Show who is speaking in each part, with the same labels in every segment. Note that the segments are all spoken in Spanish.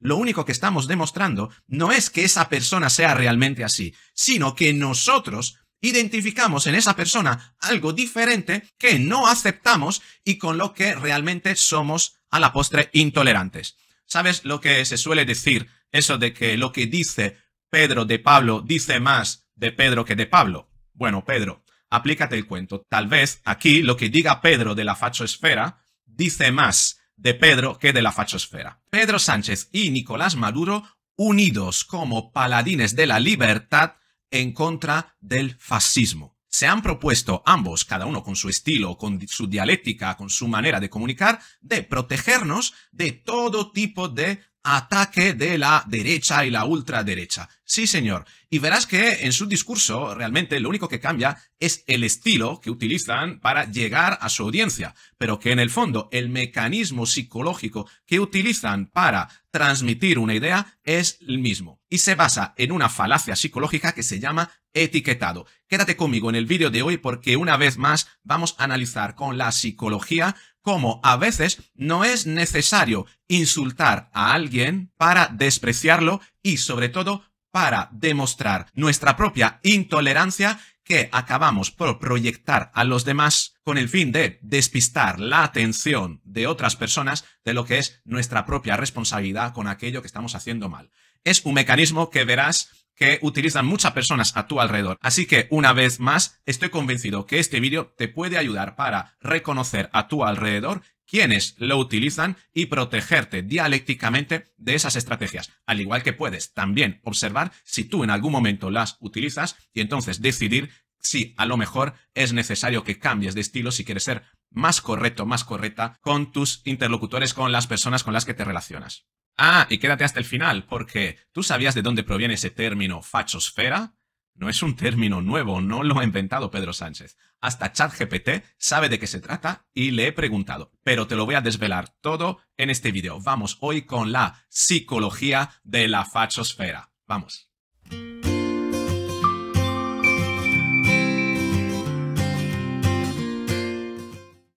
Speaker 1: lo único que estamos demostrando no es que esa persona sea realmente así, sino que nosotros identificamos en esa persona algo diferente que no aceptamos y con lo que realmente somos a la postre intolerantes. ¿Sabes lo que se suele decir? Eso de que lo que dice Pedro de Pablo dice más de Pedro que de Pablo. Bueno, Pedro, aplícate el cuento. Tal vez aquí lo que diga Pedro de la fachosfera dice más de Pedro que de la fachosfera. Pedro Sánchez y Nicolás Maduro unidos como paladines de la libertad en contra del fascismo. Se han propuesto ambos, cada uno con su estilo, con su dialéctica, con su manera de comunicar, de protegernos de todo tipo de ataque de la derecha y la ultraderecha. Sí, señor. Y verás que en su discurso realmente lo único que cambia es el estilo que utilizan para llegar a su audiencia, pero que en el fondo el mecanismo psicológico que utilizan para transmitir una idea es el mismo y se basa en una falacia psicológica que se llama etiquetado. Quédate conmigo en el vídeo de hoy porque una vez más vamos a analizar con la psicología como a veces no es necesario insultar a alguien para despreciarlo y sobre todo para demostrar nuestra propia intolerancia que acabamos por proyectar a los demás con el fin de despistar la atención de otras personas de lo que es nuestra propia responsabilidad con aquello que estamos haciendo mal. Es un mecanismo que verás que utilizan muchas personas a tu alrededor. Así que una vez más, estoy convencido que este vídeo te puede ayudar para reconocer a tu alrededor quienes lo utilizan y protegerte dialécticamente de esas estrategias. Al igual que puedes también observar si tú en algún momento las utilizas y entonces decidir si a lo mejor es necesario que cambies de estilo si quieres ser más correcto, más correcta con tus interlocutores, con las personas con las que te relacionas. Ah, y quédate hasta el final, porque ¿tú sabías de dónde proviene ese término fachosfera? No es un término nuevo, no lo ha inventado Pedro Sánchez. Hasta ChatGPT sabe de qué se trata y le he preguntado, pero te lo voy a desvelar todo en este video. Vamos hoy con la psicología de la fachosfera. Vamos.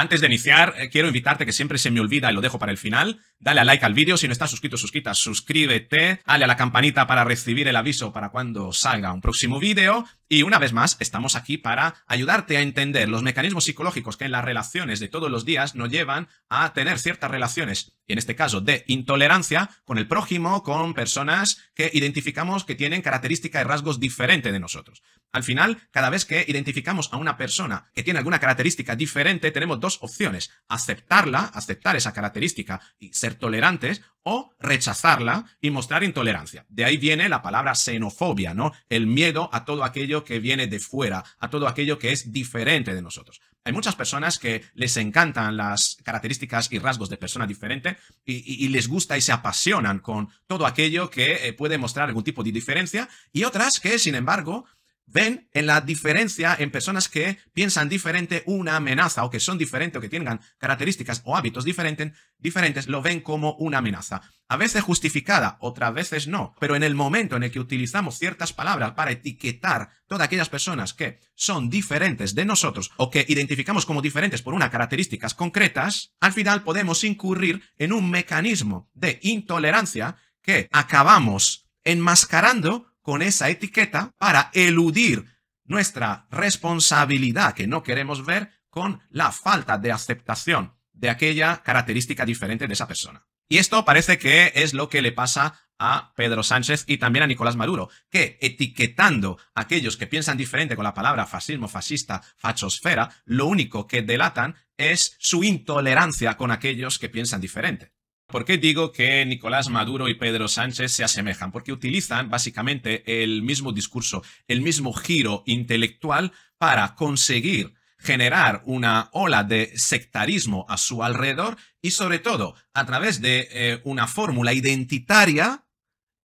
Speaker 1: Antes de iniciar, eh, quiero invitarte que siempre se me olvida y lo dejo para el final Dale a like al vídeo. Si no estás suscrito, suscrita, suscríbete. Dale a la campanita para recibir el aviso para cuando salga un próximo vídeo. Y una vez más, estamos aquí para ayudarte a entender los mecanismos psicológicos que en las relaciones de todos los días nos llevan a tener ciertas relaciones, y en este caso de intolerancia, con el prójimo, con personas que identificamos que tienen características y rasgos diferentes de nosotros. Al final, cada vez que identificamos a una persona que tiene alguna característica diferente, tenemos dos opciones. Aceptarla, aceptar esa característica y ser tolerantes o rechazarla y mostrar intolerancia. De ahí viene la palabra xenofobia, ¿no? El miedo a todo aquello que viene de fuera, a todo aquello que es diferente de nosotros. Hay muchas personas que les encantan las características y rasgos de persona diferente y, les gusta y se apasionan con todo aquello que eh, puede mostrar algún tipo de diferencia y otras que, sin embargo, ven en la diferencia en personas que piensan diferente una amenaza o que son diferentes o que tengan características o hábitos diferentes, diferentes, lo ven como una amenaza. A veces justificada, otras veces no, pero en el momento en el que utilizamos ciertas palabras para etiquetar todas aquellas personas que son diferentes de nosotros o que identificamos como diferentes por unas características concretas, al final podemos incurrir en un mecanismo de intolerancia que acabamos enmascarando con esa etiqueta para eludir nuestra responsabilidad que no queremos ver con la falta de aceptación de aquella característica diferente de esa persona. Y esto parece que es lo que le pasa a Pedro Sánchez y también a Nicolás Maduro, que etiquetando a aquellos que piensan diferente con la palabra fascismo, fascista, fachosfera, lo único que delatan es su intolerancia con aquellos que piensan diferente. ¿Por qué digo que Nicolás Maduro y Pedro Sánchez se asemejan? Porque utilizan básicamente el mismo discurso, el mismo giro intelectual para conseguir generar una ola de sectarismo a su alrededor y sobre todo a través de eh, una fórmula identitaria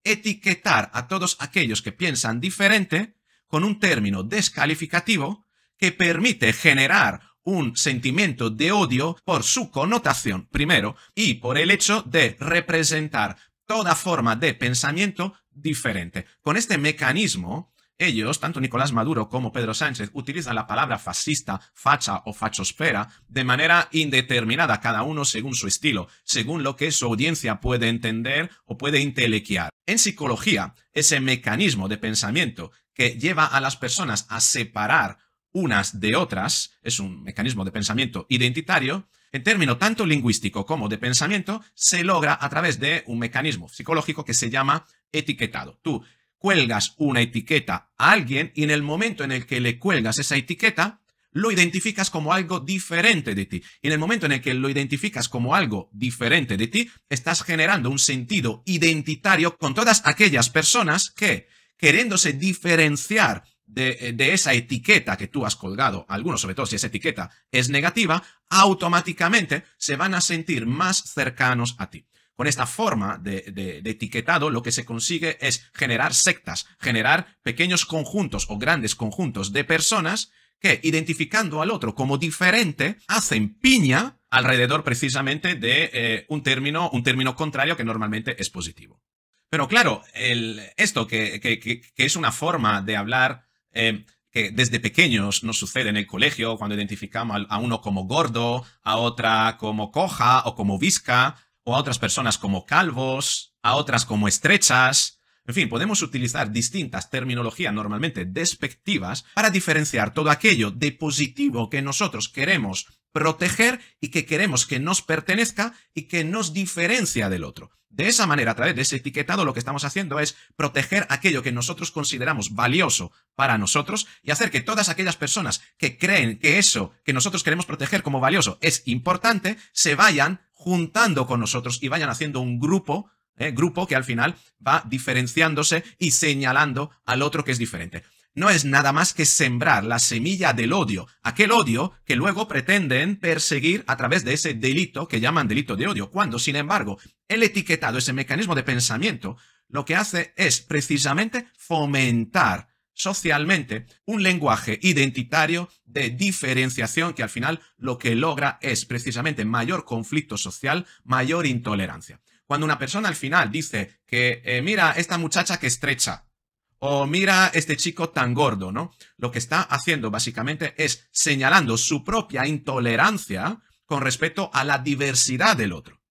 Speaker 1: etiquetar a todos aquellos que piensan diferente con un término descalificativo que permite generar un sentimiento de odio por su connotación, primero, y por el hecho de representar toda forma de pensamiento diferente. Con este mecanismo, ellos, tanto Nicolás Maduro como Pedro Sánchez, utilizan la palabra fascista, facha o fachosfera, de manera indeterminada, cada uno según su estilo, según lo que su audiencia puede entender o puede intelequiar. En psicología, ese mecanismo de pensamiento que lleva a las personas a separar unas de otras, es un mecanismo de pensamiento identitario, en término tanto lingüístico como de pensamiento, se logra a través de un mecanismo psicológico que se llama etiquetado. Tú cuelgas una etiqueta a alguien y en el momento en el que le cuelgas esa etiqueta, lo identificas como algo diferente de ti. Y en el momento en el que lo identificas como algo diferente de ti, estás generando un sentido identitario con todas aquellas personas que, queriéndose diferenciar eh, de, esa etiqueta que tú has colgado, algunos sobre todo si esa etiqueta es negativa, automáticamente se van a sentir más cercanos a ti. Con esta forma de, etiquetado lo que se consigue es generar sectas, generar pequeños conjuntos o grandes conjuntos de personas que, identificando al otro como diferente, hacen piña alrededor precisamente de eh, un término, un término contrario que normalmente es positivo. Pero claro, el, esto que, que, que, es una forma de hablar eh, que desde pequeños nos sucede en el colegio, cuando identificamos a uno como gordo, a otra como coja o como visca, o a otras personas como calvos, a otras como estrechas. En fin, podemos utilizar distintas terminologías normalmente despectivas para diferenciar todo aquello de positivo que nosotros queremos proteger y que queremos que nos pertenezca y que nos diferencia del otro. De esa manera, a través de ese etiquetado, lo que estamos haciendo es proteger aquello que nosotros consideramos valioso para nosotros y hacer que todas aquellas personas que creen que eso que nosotros queremos proteger como valioso es importante, se vayan juntando con nosotros y vayan haciendo un grupo eh, grupo que al final va diferenciándose y señalando al otro que es diferente no es nada más que sembrar la semilla del odio, aquel odio que luego pretenden perseguir a través de ese delito que llaman delito de odio, cuando, sin embargo, el etiquetado, ese mecanismo de pensamiento, lo que hace es precisamente fomentar socialmente un lenguaje identitario de diferenciación que al final lo que logra es precisamente mayor conflicto social, mayor intolerancia. Cuando una persona al final dice que, eh, mira, esta muchacha que estrecha, o mira este chico tan gordo, ¿no? Lo que está haciendo básicamente es señalando su propia intolerancia con respecto a la diversidad del otro.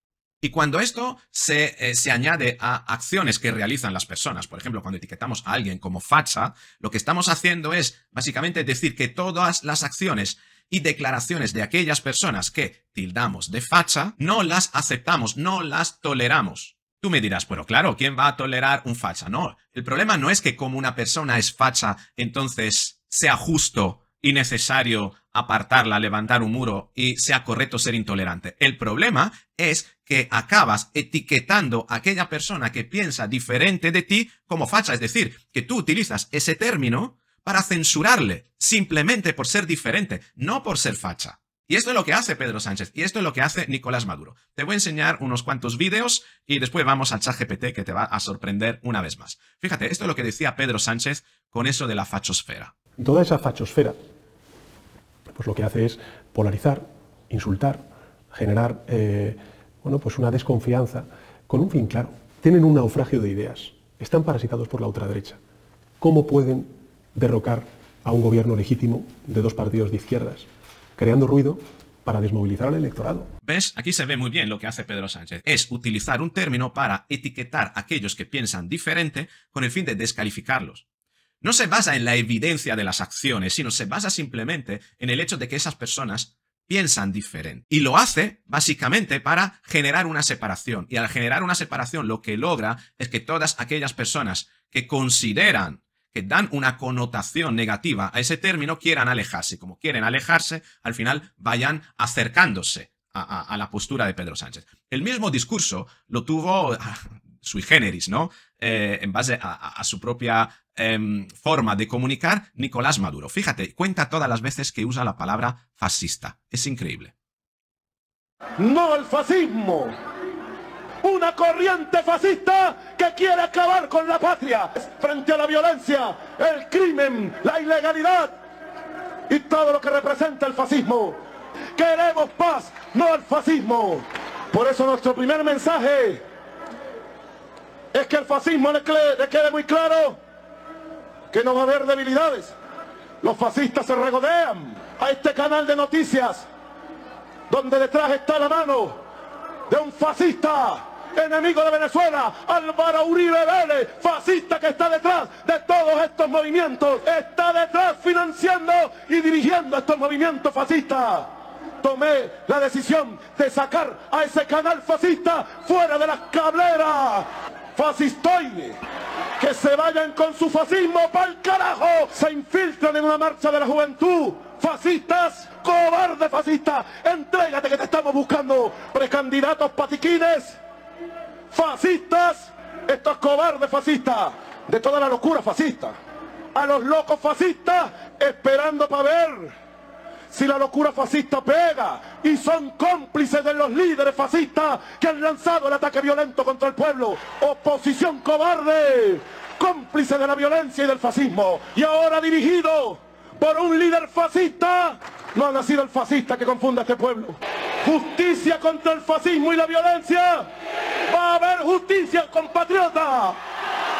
Speaker 1: Y cuando esto se, eh, se, añade a acciones que realizan las personas, por ejemplo, cuando etiquetamos a alguien como facha, lo que estamos haciendo es básicamente decir que todas las acciones y declaraciones de aquellas personas que tildamos de facha, no las aceptamos, no las toleramos. Tú me dirás, pero claro, ¿quién va a tolerar un facha? No, el problema no es que como una persona es facha, entonces sea justo y necesario apartarla, levantar un muro y sea correcto ser intolerante. El problema es que acabas etiquetando a aquella persona que piensa diferente de ti como facha, es decir, que tú utilizas ese término para censurarle simplemente por ser diferente, no por ser facha. Y esto es lo que hace Pedro Sánchez y esto es lo que hace Nicolás Maduro. Te voy a enseñar unos cuantos vídeos y después vamos al chat GPT que te va a sorprender una vez más. Fíjate, esto es lo que decía Pedro Sánchez con eso de la fachosfera. toda esa fachosfera, pues lo que hace es polarizar, insultar, generar, eh, bueno, pues una desconfianza con un fin claro. Tienen un naufragio de ideas, están parasitados por la ultraderecha. ¿Cómo pueden derrocar a un gobierno legítimo de dos partidos de izquierdas? creando ruido para desmovilizar al electorado. ¿Ves? Aquí se ve muy bien lo que hace Pedro Sánchez. Es utilizar un término para etiquetar a aquellos que piensan diferente con el fin de descalificarlos. No se basa en la evidencia de las acciones, sino se basa simplemente en el hecho de que esas personas piensan diferente. Y lo hace básicamente para generar una separación. Y al generar una separación lo que logra es que todas aquellas personas que consideran que dan una connotación negativa a ese término quieran alejarse. Como quieren alejarse, al final vayan acercándose a, la postura de Pedro Sánchez. El mismo discurso lo tuvo ah, sui generis, ¿no? Eh, en base a, su propia em, forma de comunicar, Nicolás Maduro. Fíjate, cuenta todas las veces que usa la palabra fascista. Es increíble.
Speaker 2: No al fascismo una corriente fascista que quiere acabar con la patria. Frente a la violencia, el crimen, la ilegalidad y todo lo que representa el fascismo. Queremos paz, no el fascismo. Por eso nuestro primer mensaje es que el fascismo le, quede muy claro que no va a haber debilidades. Los fascistas se regodean a este canal de noticias donde detrás está la mano de un fascista enemigo de Venezuela, Álvaro Uribe Vélez, fascista que está detrás de todos estos movimientos, está detrás financiando y dirigiendo estos movimientos fascistas. Tomé la decisión de sacar a ese canal fascista fuera de las cableras. Fascistoide que se vayan con su fascismo el carajo, se infiltran en una marcha de la juventud. Fascistas, cobarde fascista, entrégate que te estamos buscando. Precandidatos patiquines, fascistas, estos cobardes fascistas, de toda la locura fascista, a los locos fascistas esperando para ver si la locura fascista pega y son cómplices de los líderes fascistas que han lanzado el ataque violento contra el pueblo. Oposición cobarde, cómplice de la violencia y del fascismo. Y ahora dirigido por un líder fascista, no ha nacido el fascista que confunda a este pueblo. Justicia contra el fascismo y la violencia. Va a haber justicia, compatriota.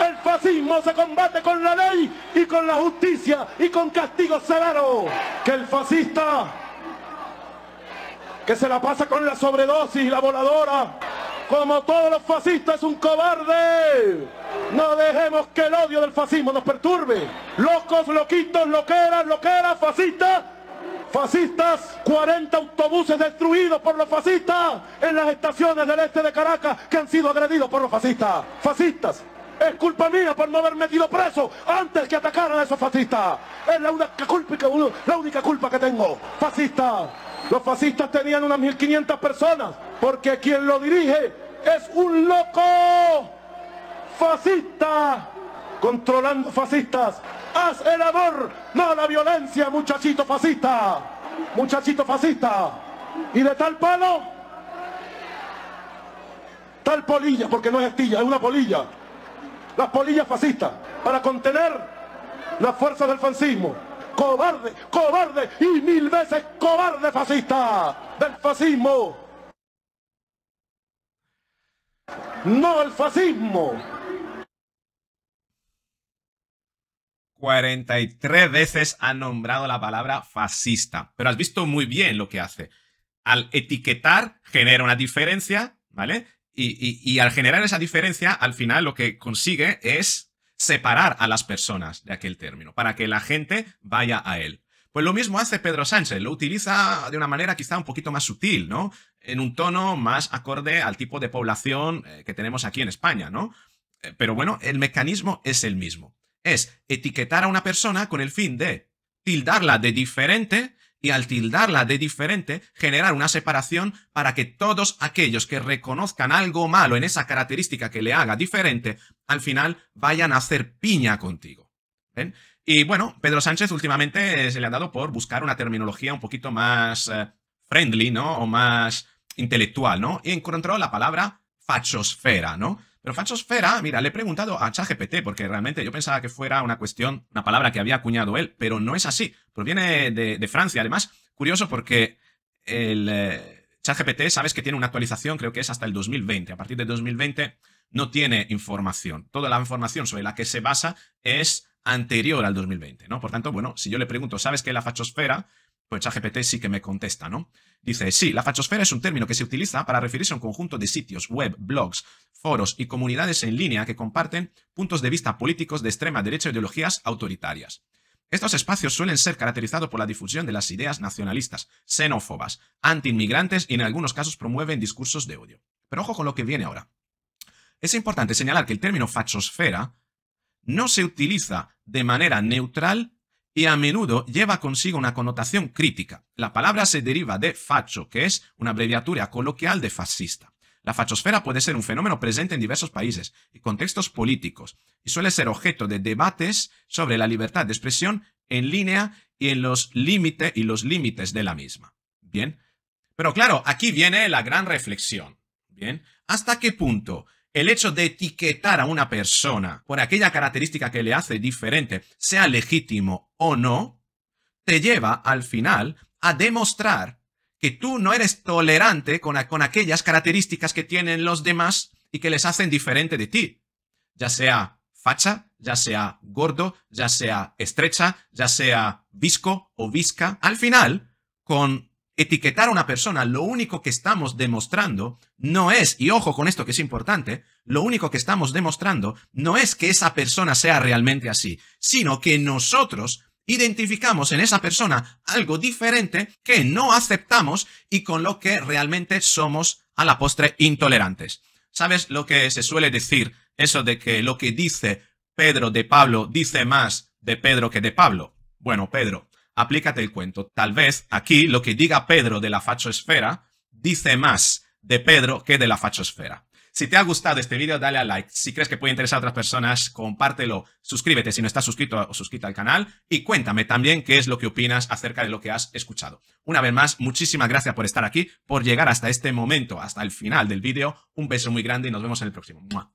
Speaker 2: El fascismo se combate con la ley y con la justicia y con castigos severos. Que el fascista que se la pasa con la sobredosis y la voladora, como todos los fascistas es un cobarde. No dejemos que el odio del fascismo nos perturbe. Locos, loquitos, loqueras, loqueras, fascistas, fascistas, 40 autobuses destruidos por los fascistas en las estaciones del este de Caracas que han sido agredidos por los fascistas. Fascistas, es culpa mía por no haber metido preso antes que atacaran a esos fascistas. Es la única culpa que, la única culpa que tengo. Fascistas, los fascistas tenían unas 1500 personas porque quien lo dirige es un loco fascista controlando fascistas el amor, no la violencia, muchachito fascista. Muchachito fascista. Y de tal palo, tal polilla, porque no es estilla, es una polilla. Las polillas fascistas, para contener las fuerzas del fascismo. Cobarde, cobarde y mil veces cobarde fascista del fascismo. No el fascismo.
Speaker 1: 43 veces ha nombrado la palabra fascista, pero has visto muy bien lo que hace. Al etiquetar genera una diferencia, ¿vale? Y, y al generar esa diferencia, al final lo que consigue es separar a las personas de aquel término, para que la gente vaya a él. Pues lo mismo hace Pedro Sánchez, lo utiliza de una manera quizá un poquito más sutil, ¿no? En un tono más acorde al tipo de población eh, que tenemos aquí en España, ¿no? Eh, pero bueno, el mecanismo es el mismo es etiquetar a una persona con el fin de tildarla de diferente y al tildarla de diferente generar una separación para que todos aquellos que reconozcan algo malo en esa característica que le haga diferente, al final vayan a hacer piña contigo. ¿Ven? Y bueno, Pedro Sánchez últimamente se le ha dado por buscar una terminología un poquito más eh, friendly, ¿no? O más intelectual, ¿no? Y encontró la palabra fachosfera, ¿no? Pero fachosfera, mira, le he preguntado a ChatGPT porque realmente yo pensaba que fuera una cuestión, una palabra que había acuñado él, pero no es así. Proviene de, Francia, además, curioso porque el eh, ChatGPT, sabes que tiene una actualización, creo que es hasta el 2020. A partir de 2020 no tiene información. Toda la información sobre la que se basa es anterior al 2020, ¿no? Por tanto, bueno, si yo le pregunto, ¿sabes qué es la fachosfera? pues ChatGPT sí que me contesta, ¿no? Dice, sí, la fachosfera es un término que se utiliza para referirse a un conjunto de sitios, web, blogs, foros y comunidades en línea que comparten puntos de vista políticos de extrema derecha y ideologías autoritarias. Estos espacios suelen ser caracterizados por la difusión de las ideas nacionalistas, xenófobas, antiinmigrantes y en algunos casos promueven discursos de odio. Pero ojo con lo que viene ahora. Es importante señalar que el término fachosfera no se utiliza de manera neutral y a menudo lleva consigo una connotación crítica. La palabra se deriva de facho, que es una abreviatura coloquial de fascista. La fachosfera puede ser un fenómeno presente en diversos países y contextos políticos, y suele ser objeto de debates sobre la libertad de expresión en línea y en los límites y los límites de la misma. Bien. Pero claro, aquí viene la gran reflexión. Bien. ¿Hasta qué punto el hecho de etiquetar a una persona por aquella característica que le hace diferente, sea legítimo o no, te lleva al final a demostrar que tú no eres tolerante con, con aquellas características que tienen los demás y que les hacen diferente de ti. Ya sea facha, ya sea gordo, ya sea estrecha, ya sea visco o visca. Al final, con etiquetar a una persona, lo único que estamos demostrando no es, y ojo con esto que es importante, lo único que estamos demostrando no es que esa persona sea realmente así, sino que nosotros identificamos en esa persona algo diferente que no aceptamos y con lo que realmente somos a la postre intolerantes. ¿Sabes lo que se suele decir? Eso de que lo que dice Pedro de Pablo dice más de Pedro que de Pablo. Bueno, Pedro, aplícate el cuento. Tal vez aquí lo que diga Pedro de la fachosfera dice más de Pedro que de la fachosfera. Si te ha gustado este vídeo, dale a like. Si crees que puede interesar a otras personas, compártelo. Suscríbete si no estás suscrito o suscrita al canal. Y cuéntame también qué es lo que opinas acerca de lo que has escuchado. Una vez más, muchísimas gracias por estar aquí, por llegar hasta este momento, hasta el final del vídeo. Un beso muy grande y nos vemos en el próximo.